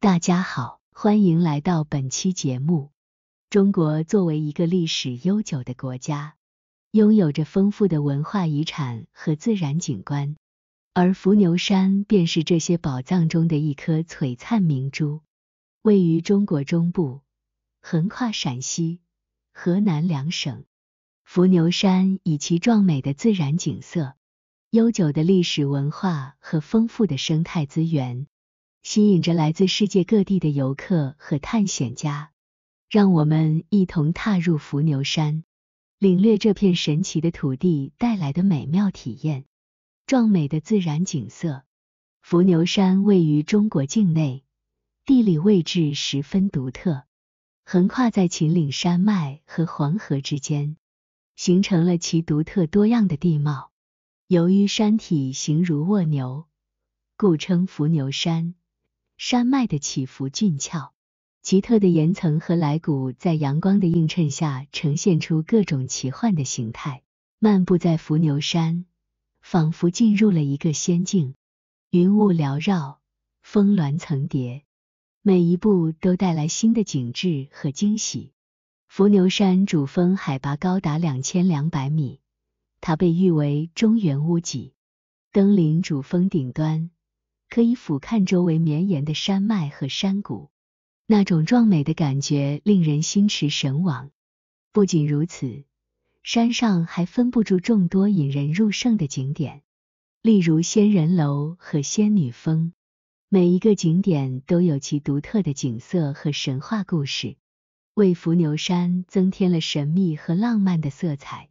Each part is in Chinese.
大家好，欢迎来到本期节目。中国作为一个历史悠久的国家，拥有着丰富的文化遗产和自然景观，而伏牛山便是这些宝藏中的一颗璀璨明珠。位于中国中部，横跨陕西、河南两省，伏牛山以其壮美的自然景色、悠久的历史文化和丰富的生态资源。吸引着来自世界各地的游客和探险家，让我们一同踏入伏牛山，领略这片神奇的土地带来的美妙体验。壮美的自然景色，伏牛山位于中国境内，地理位置十分独特，横跨在秦岭山脉和黄河之间，形成了其独特多样的地貌。由于山体形如卧牛，故称伏牛山。山脉的起伏俊俏，奇特的岩层和来谷在阳光的映衬下，呈现出各种奇幻的形态。漫步在伏牛山，仿佛进入了一个仙境，云雾缭绕，峰峦层叠，每一步都带来新的景致和惊喜。伏牛山主峰海拔高达两千两百米，它被誉为中原屋脊。登临主峰顶端。可以俯瞰周围绵延的山脉和山谷，那种壮美的感觉令人心驰神往。不仅如此，山上还分布着众多引人入胜的景点，例如仙人楼和仙女峰。每一个景点都有其独特的景色和神话故事，为伏牛山增添了神秘和浪漫的色彩。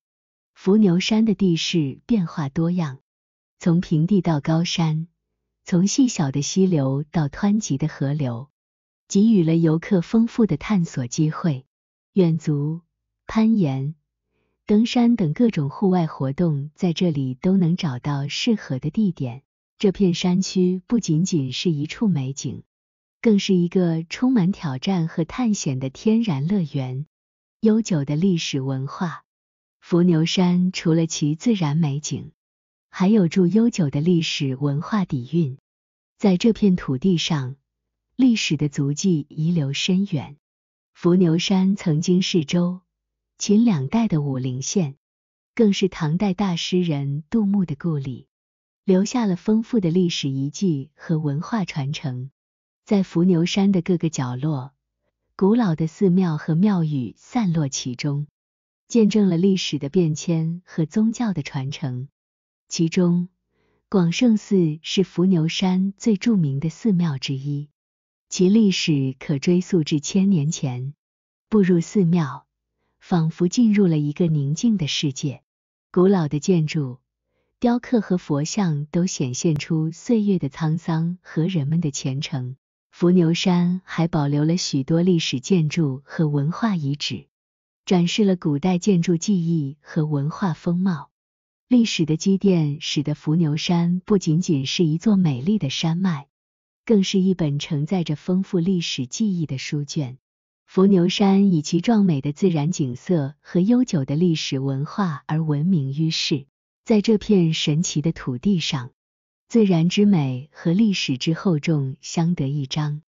伏牛山的地势变化多样，从平地到高山。从细小的溪流到湍急的河流，给予了游客丰富的探索机会。远足、攀岩、登山等各种户外活动在这里都能找到适合的地点。这片山区不仅仅是一处美景，更是一个充满挑战和探险的天然乐园。悠久的历史文化，伏牛山除了其自然美景。还有著悠久的历史文化底蕴，在这片土地上，历史的足迹遗留深远。伏牛山曾经是周、秦两代的武陵县，更是唐代大诗人杜牧的故里，留下了丰富的历史遗迹和文化传承。在伏牛山的各个角落，古老的寺庙和庙宇散落其中，见证了历史的变迁和宗教的传承。其中，广胜寺是伏牛山最著名的寺庙之一，其历史可追溯至千年前。步入寺庙，仿佛进入了一个宁静的世界。古老的建筑、雕刻和佛像都显现出岁月的沧桑和人们的虔诚。伏牛山还保留了许多历史建筑和文化遗址，展示了古代建筑技艺和文化风貌。历史的积淀使得伏牛山不仅仅是一座美丽的山脉，更是一本承载着丰富历史记忆的书卷。伏牛山以其壮美的自然景色和悠久的历史文化而闻名于世，在这片神奇的土地上，自然之美和历史之厚重相得益彰，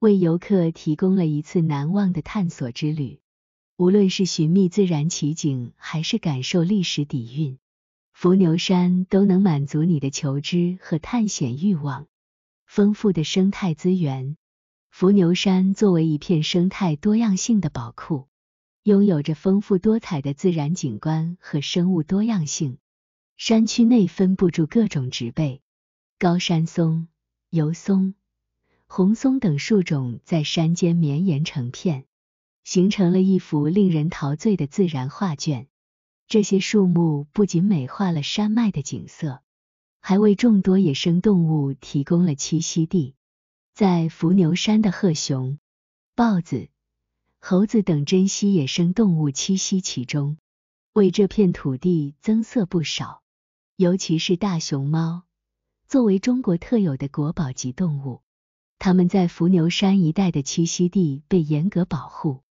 为游客提供了一次难忘的探索之旅。无论是寻觅自然奇景，还是感受历史底蕴，伏牛山都能满足你的求知和探险欲望。丰富的生态资源，伏牛山作为一片生态多样性的宝库，拥有着丰富多彩的自然景观和生物多样性。山区内分布住各种植被，高山松、油松、红松等树种在山间绵延成片，形成了一幅令人陶醉的自然画卷。这些树木不仅美化了山脉的景色，还为众多野生动物提供了栖息地。在伏牛山的鹤熊、豹子、猴子等珍稀野生动物栖息其中，为这片土地增色不少。尤其是大熊猫，作为中国特有的国宝级动物，它们在伏牛山一带的栖息地被严格保护。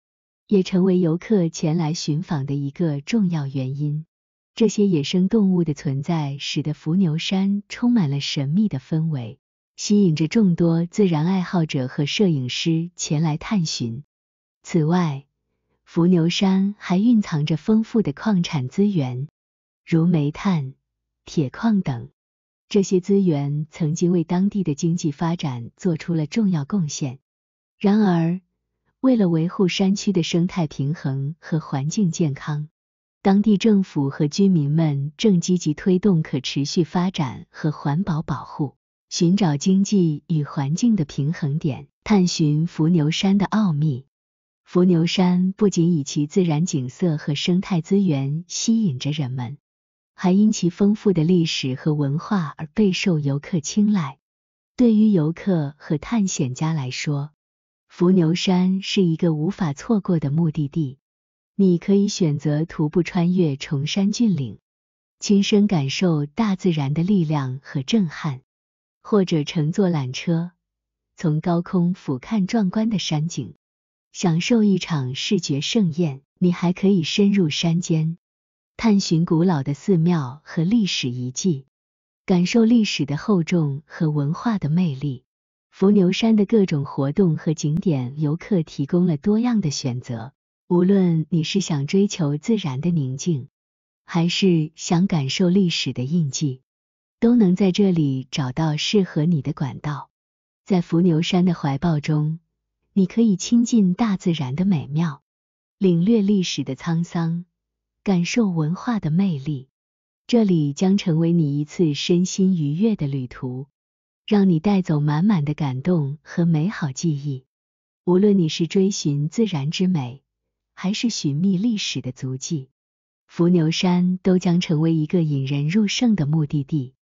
也成为游客前来寻访的一个重要原因。这些野生动物的存在使得伏牛山充满了神秘的氛围，吸引着众多自然爱好者和摄影师前来探寻。此外，伏牛山还蕴藏着丰富的矿产资源，如煤炭、铁矿等。这些资源曾经为当地的经济发展做出了重要贡献。然而，为了维护山区的生态平衡和环境健康，当地政府和居民们正积极推动可持续发展和环保保护，寻找经济与环境的平衡点，探寻伏牛山的奥秘。伏牛山不仅以其自然景色和生态资源吸引着人们，还因其丰富的历史和文化而备受游客青睐。对于游客和探险家来说，伏牛山是一个无法错过的目的地。你可以选择徒步穿越崇山峻岭，亲身感受大自然的力量和震撼；或者乘坐缆车，从高空俯瞰壮观的山景，享受一场视觉盛宴。你还可以深入山间，探寻古老的寺庙和历史遗迹，感受历史的厚重和文化的魅力。伏牛山的各种活动和景点，游客提供了多样的选择。无论你是想追求自然的宁静，还是想感受历史的印记，都能在这里找到适合你的管道。在伏牛山的怀抱中，你可以亲近大自然的美妙，领略历史的沧桑，感受文化的魅力。这里将成为你一次身心愉悦的旅途。让你带走满满的感动和美好记忆。无论你是追寻自然之美，还是寻觅历史的足迹，伏牛山都将成为一个引人入胜的目的地。